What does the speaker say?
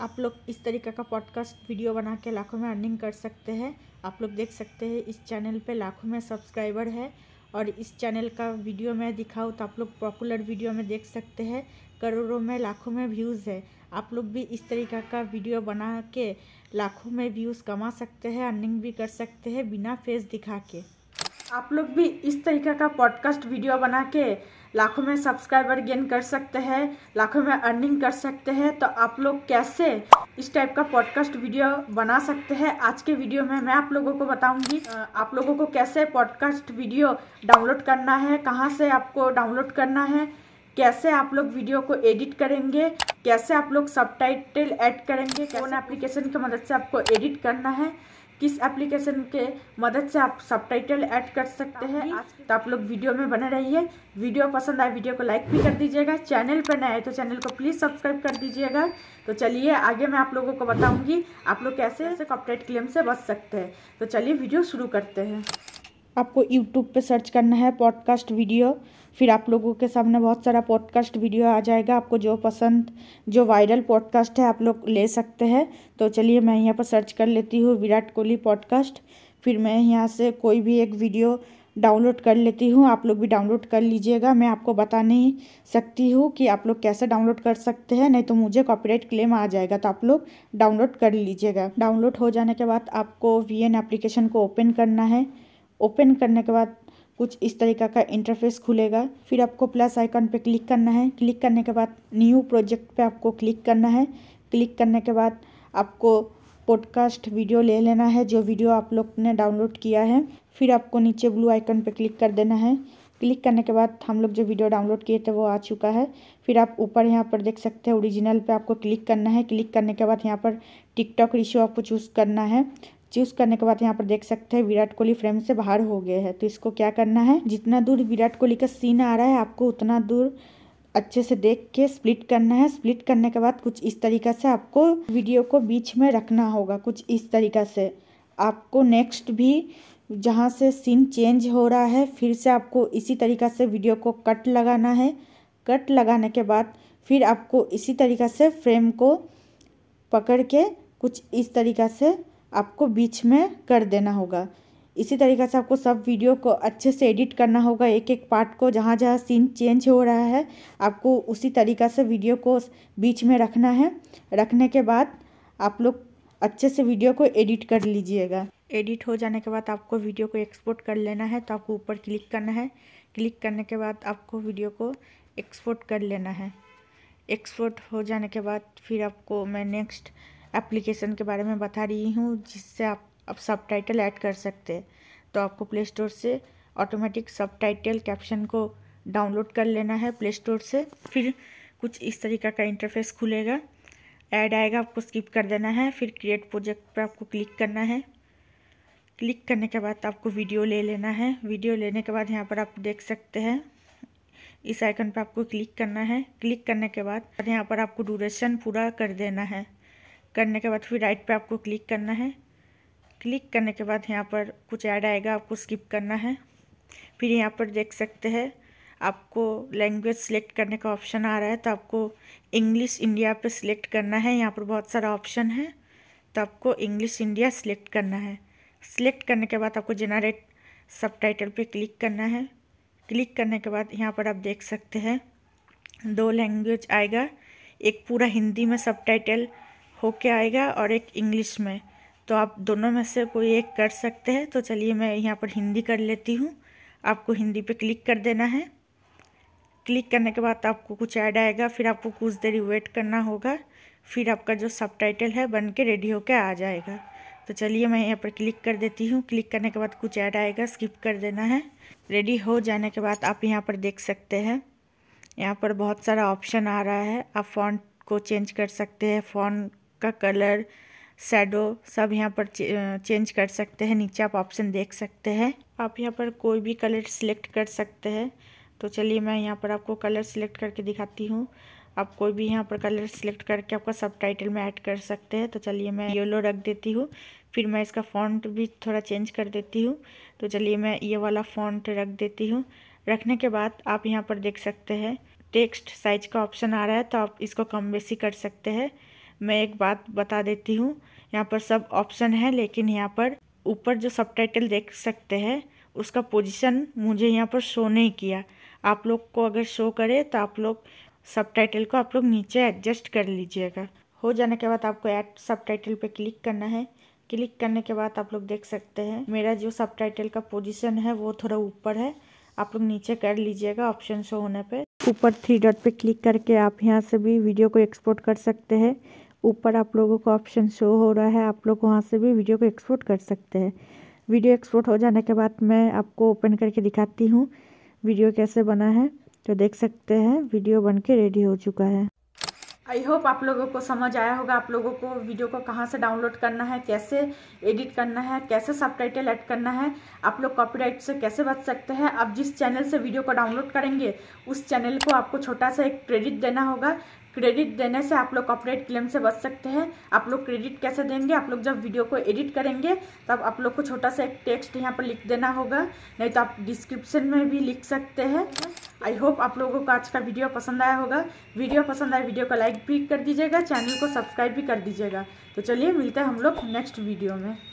आप लोग इस तरीके का पॉडकास्ट वीडियो बना के लाखों में अर्निंग कर सकते हैं आप लोग देख सकते हैं इस चैनल पे लाखों में सब्सक्राइबर है और इस चैनल का वीडियो मैं दिखाऊँ तो आप लोग पॉपुलर वीडियो में देख सकते हैं करोड़ों में लाखों में व्यूज़ है आप लोग भी इस तरीका का वीडियो बना के लाखों में व्यूज़ कमा सकते हैं अर्निंग भी कर सकते हैं बिना फेस दिखा के आप लोग भी इस तरीका का पॉडकास्ट वीडियो बना के लाखों में सब्सक्राइबर गेन कर सकते हैं लाखों में अर्निंग कर सकते हैं तो आप लोग कैसे इस टाइप का पॉडकास्ट वीडियो बना सकते हैं आज के वीडियो में मैं आप लोगों को बताऊंगी आप लोगों को कैसे पॉडकास्ट वीडियो डाउनलोड करना है कहाँ से आपको डाउनलोड करना है कैसे आप लोग वीडियो को एडिट करेंगे कैसे आप लोग सब टाइटल ऐड करेंगे कौन एप्लीकेशन की मदद से आपको एडिट करना है किस एप्लीकेशन के मदद से आप सब टाइटल ऐड कर सकते हैं तो आप लोग वीडियो में बने रहिए वीडियो पसंद आए वीडियो को लाइक भी कर दीजिएगा चैनल पर नए तो चैनल को प्लीज़ सब्सक्राइब कर दीजिएगा तो चलिए आगे मैं आप लोगों को बताऊंगी आप लोग कैसे ऐसे कॉपरेट क्लेम से बच सकते हैं तो चलिए वीडियो शुरू करते हैं आपको यूट्यूब पर सर्च करना है पॉडकास्ट वीडियो फिर आप लोगों के सामने बहुत सारा पॉडकास्ट वीडियो आ जाएगा आपको जो पसंद जो वायरल पॉडकास्ट है आप लोग ले सकते हैं तो चलिए मैं यहाँ पर सर्च कर लेती हूँ विराट कोहली पॉडकास्ट फिर मैं यहाँ से कोई भी एक वीडियो डाउनलोड कर लेती हूँ आप लोग भी डाउनलोड कर लीजिएगा मैं आपको बता नहीं सकती हूँ कि आप लोग कैसे डाउनलोड कर सकते हैं नहीं तो मुझे कॉपीराइट क्लेम आ जाएगा तो आप लोग डाउनलोड कर लीजिएगा डाउनलोड हो जाने के बाद आपको वी एन एप्लीकेशन को ओपन करना है ओपन करने के बाद कुछ इस तरीका का इंटरफेस खुलेगा फिर आपको प्लस आइकन पे क्लिक करना है क्लिक करने के बाद न्यू प्रोजेक्ट पे आपको क्लिक करना है क्लिक करने के बाद आपको पॉडकास्ट वीडियो ले लेना है जो वीडियो आप लोग ने डाउनलोड किया है फिर आपको नीचे ब्लू आइकन पे क्लिक कर देना है क्लिक करने के बाद हम लोग जो वीडियो डाउनलोड किए थे वो आ चुका है फिर आप ऊपर यहाँ पर देख सकते हैं ओरिजिनल पे आपको क्लिक करना है क्लिक करने के बाद यहाँ पर टिकटॉक रिशो आपको चूज़ करना है चूज करने के बाद यहाँ पर देख सकते हैं विराट कोहली फ्रेम से बाहर हो गए हैं तो इसको क्या करना है जितना दूर विराट कोहली का सीन आ रहा है आपको उतना दूर अच्छे से देख के स्प्लिट करना है स्प्लिट करने के बाद कुछ इस तरीका से आपको वीडियो को बीच में रखना होगा कुछ इस तरीका से आपको नेक्स्ट भी जहाँ से सीन चेंज हो रहा है फिर से आपको इसी तरीका से वीडियो को कट लगाना है कट लगाने के बाद फिर आपको इसी तरीका से फ्रेम को पकड़ के कुछ इस तरीका से आपको बीच में कर देना होगा इसी तरीके से आपको सब वीडियो को अच्छे से एडिट करना होगा एक एक पार्ट को जहाँ जहाँ सीन चेंज हो रहा है आपको उसी तरीका से वीडियो को बीच में रखना है रखने के बाद आप लोग अच्छे से वीडियो को एडिट कर लीजिएगा एडिट हो जाने के बाद आपको वीडियो को एक्सपोर्ट कर लेना है तो आपको ऊपर क्लिक करना है क्लिक करने के बाद आपको वीडियो को एक्सपोर्ट कर लेना है एक्सपोर्ट हो जाने के बाद फिर आपको मैं नेक्स्ट एप्लीकेशन के बारे में बता रही हूँ जिससे आप अब सब टाइटल ऐड कर सकते हैं तो आपको प्ले स्टोर से ऑटोमेटिक सब टाइटल कैप्शन को डाउनलोड कर लेना है प्ले स्टोर से फिर कुछ इस तरीका का इंटरफेस खुलेगा ऐड आएगा आपको स्किप कर देना है फिर क्रिएट प्रोजेक्ट पर आपको क्लिक करना है क्लिक करने के बाद आपको वीडियो ले लेना है वीडियो लेने के बाद यहाँ पर आप देख सकते हैं इस आइकन पर आपको क्लिक करना है क्लिक करने के बाद यहाँ पर आपको ड्यूरेशन पूरा कर देना है करने के बाद फिर राइट पे आपको क्लिक करना है क्लिक करने के बाद यहाँ पर कुछ ऐड आएगा आपको स्किप करना है फिर यहाँ पर देख सकते हैं आपको लैंग्वेज सिलेक्ट करने का ऑप्शन आ रहा है तो आपको इंग्लिश इंडिया पे सिलेक्ट करना है यहाँ पर बहुत सारा ऑप्शन है तो आपको इंग्लिश इंडिया सिलेक्ट करना है सिलेक्ट करने के बाद आपको जनरेट सब टाइटल पर क्लिक करना है क्लिक करने के बाद यहाँ पर आप देख सकते हैं दो लैंग्वेज आएगा एक पूरा हिंदी में सब टाइटल होके आएगा और एक इंग्लिश में तो आप दोनों में से कोई एक कर सकते हैं तो चलिए मैं यहाँ पर हिंदी कर लेती हूँ आपको हिंदी पे क्लिक कर देना है क्लिक करने के बाद आपको कुछ ऐड आएगा फिर आपको कुछ देर वेट करना होगा फिर आपका जो सब टाइटल है बन के रेडी होकर आ जाएगा तो चलिए मैं यहाँ पर क्लिक कर देती हूँ क्लिक करने के बाद कुछ ऐड आएगा स्किप कर देना है रेडी हो जाने के बाद आप यहाँ पर देख सकते हैं यहाँ पर बहुत सारा ऑप्शन आ रहा है आप फ़ॉन्ट को चेंज कर सकते हैं फ़ॉन्ट का कलर शेडो सब यहाँ पर चेंज कर सकते हैं नीचे आप ऑप्शन देख सकते हैं आप यहाँ पर कोई भी कलर सिलेक्ट कर सकते हैं तो चलिए मैं यहाँ पर आपको कलर सिलेक्ट करके दिखाती हूँ आप कोई भी यहाँ पर कलर सिलेक्ट करके आपका सब टाइटल में ऐड कर सकते हैं तो चलिए मैं येलो रख देती हूँ फिर मैं इसका फॉन्ट भी थोड़ा चेंज कर देती हूँ तो चलिए मैं ये वाला फॉन्ट रख देती हूँ रखने के बाद आप यहाँ पर देख सकते हैं टेक्स्ट साइज का ऑप्शन आ रहा है तो आप इसको कम बेसी कर सकते हैं मैं एक बात बता देती हूँ यहाँ पर सब ऑप्शन है लेकिन यहाँ पर ऊपर जो सब देख सकते हैं उसका पोजीशन मुझे यहाँ पर शो नहीं किया आप लोग को अगर शो करे तो आप लोग सब को आप लोग नीचे एडजस्ट कर लीजिएगा हो जाने के बाद आपको ऐड सब टाइटल पर क्लिक करना है क्लिक करने के बाद आप लोग देख सकते हैं मेरा जो सब टाइटल का पोजीशन है वो थोड़ा ऊपर है आप लोग नीचे कर लीजिएगा ऑप्शन शो होने पे ऊपर थ्री डॉट पे क्लिक करके आप यहाँ से भी वीडियो को एक्सपोर्ट कर सकते हैं ऊपर आप लोगों को ऑप्शन शो हो रहा है आप लोग वहाँ से भी वीडियो को एक्सपोर्ट कर सकते हैं वीडियो एक्सपोर्ट हो जाने के बाद मैं आपको ओपन करके दिखाती हूँ वीडियो कैसे बना है तो देख सकते हैं वीडियो बन के रेडी हो चुका है आई होप आप लोगों को समझ आया होगा आप लोगों को वीडियो को कहाँ से डाउनलोड करना है कैसे एडिट करना है कैसे सब टाइटल ऐड करना है आप लोग कॉपीराइट से कैसे बच सकते हैं आप जिस चैनल से वीडियो को डाउनलोड करेंगे उस चैनल को आपको छोटा सा एक क्रेडिट देना होगा क्रेडिट देने से आप लोग कॉपरेट क्लेम से बच सकते हैं आप लोग क्रेडिट कैसे देंगे आप लोग जब वीडियो को एडिट करेंगे तब आप लोग को छोटा सा एक टेक्स्ट यहाँ पर लिख देना होगा नहीं तो आप डिस्क्रिप्शन में भी लिख सकते हैं आई होप आप लोगों को आज का वीडियो पसंद आया होगा वीडियो पसंद आया वीडियो को लाइक भी कर दीजिएगा चैनल को सब्सक्राइब भी कर दीजिएगा तो चलिए मिलते हैं हम लोग नेक्स्ट वीडियो में